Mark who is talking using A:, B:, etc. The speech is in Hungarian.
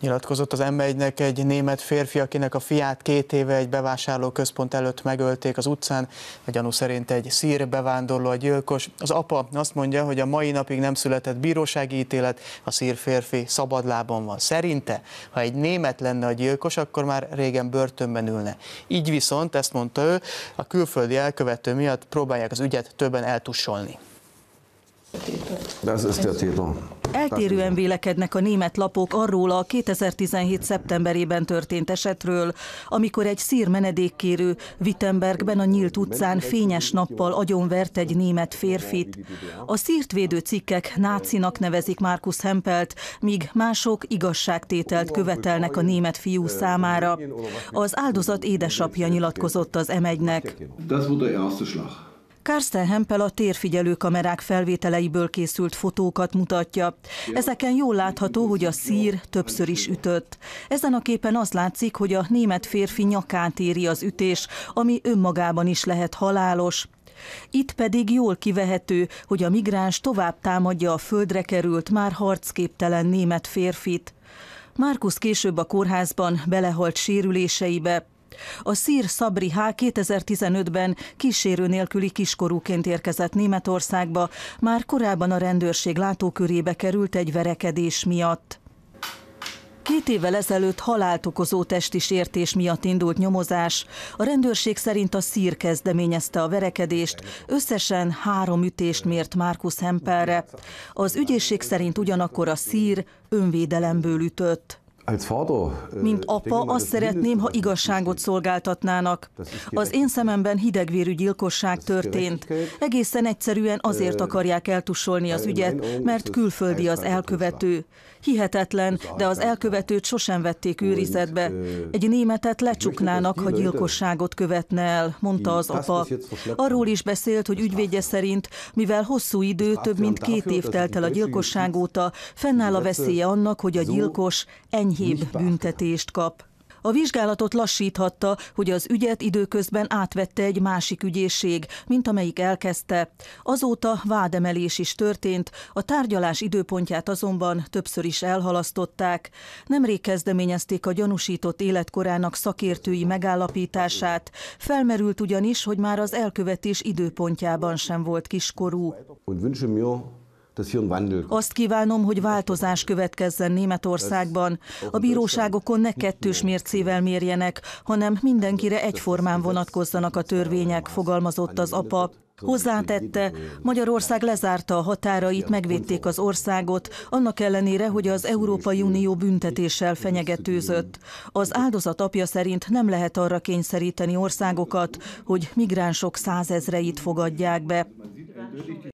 A: Nyilatkozott az m egy német férfi, akinek a fiát két éve egy központ előtt megölték az utcán. A gyanú szerint egy szír bevándorló a gyilkos. Az apa azt mondja, hogy a mai napig nem született bírósági ítélet, a szír férfi szabadlábon van. Szerinte, ha egy német lenne a gyilkos, akkor már régen börtönben ülne. Így viszont, ezt mondta ő, a külföldi elkövető miatt próbálják az ügyet többen eltussolni.
B: Ez, ez der Eltérően vélekednek a német lapok arról a 2017. szeptemberében történt esetről, amikor egy szír menedékkérő Wittenbergben a nyílt utcán fényes nappal agyonvert egy német férfit. A szírt védő cikkek nácinak nevezik Markus Hempelt, míg mások igazságtételt követelnek a német fiú számára. Az áldozat édesapja nyilatkozott az M1-nek. Das wurde erste Schlag. Karsten Hempel a térfigyelő kamerák felvételeiből készült fotókat mutatja. Ezeken jól látható, hogy a szír többször is ütött. Ezen a képen az látszik, hogy a német férfi nyakát éri az ütés, ami önmagában is lehet halálos. Itt pedig jól kivehető, hogy a migráns tovább támadja a földre került, már harcképtelen német férfit. Márkusz később a kórházban belehalt sérüléseibe. A szír Szabri H. 2015-ben kísérő nélküli kiskorúként érkezett Németországba, már korábban a rendőrség látókörébe került egy verekedés miatt. Két évvel ezelőtt halált okozó testi sértés miatt indult nyomozás. A rendőrség szerint a szír kezdeményezte a verekedést, összesen három ütést mért Márkusz Hempelre. Az ügyészség szerint ugyanakkor a szír önvédelemből ütött. Äh, mint apa, azt szeretném, ha igazságot szolgáltatnának. Az én szememben hidegvérű gyilkosság történt. Egészen egyszerűen azért akarják eltusolni az ügyet, oh, mert külföldi az elkövető. Hihetetlen, de az elkövetőt sosem vették őrizetbe. Äh, Egy németet lecsuknának, ha gyilkosságot követne el, mondta az apa. Arról is beszélt, hogy ügyvédje szerint, mivel hosszú idő, több mint két év telt el a gyilkosság óta, fennáll a veszélye annak, hogy a gyilkos enyhítő enyhébb büntetést kap. A vizsgálatot lassíthatta, hogy az ügyet időközben átvette egy másik ügyészség, mint amelyik elkezdte. Azóta vádemelés is történt, a tárgyalás időpontját azonban többször is elhalasztották. Nemrég kezdeményezték a gyanúsított életkorának szakértői megállapítását. Felmerült ugyanis, hogy már az elkövetés időpontjában sem volt kiskorú. Azt kívánom, hogy változás következzen Németországban. A bíróságokon ne kettős mércével mérjenek, hanem mindenkire egyformán vonatkozzanak a törvények, fogalmazott az apa. Hozzátette, Magyarország lezárta a határait, megvédték az országot, annak ellenére, hogy az Európai Unió büntetéssel fenyegetőzött. Az áldozat apja szerint nem lehet arra kényszeríteni országokat, hogy migránsok százezreit fogadják be.